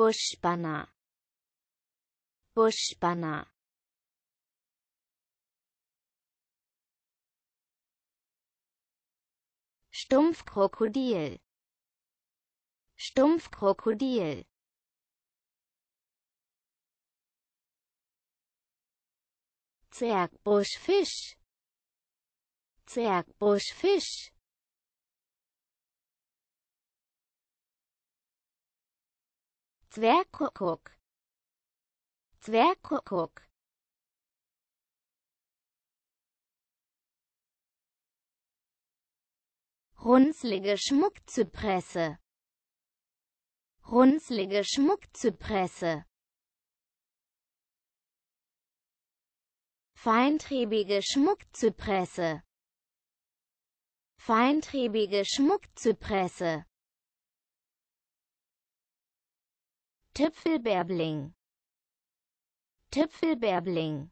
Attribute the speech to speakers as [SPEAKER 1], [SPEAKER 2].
[SPEAKER 1] Buschbanner Buschbanner Stumpfkrokodil Stumpfkrokodil Zwergbuschfisch Zwergbuschfisch Zwergkuckuck Zwergkuckuck Runzlige Schmuckzypresse Runzlige Schmuckzypresse Feintriebige Schmuckzypresse Feintriebige Schmuckzypresse Tüpfelbärbling Tüpfelbärbling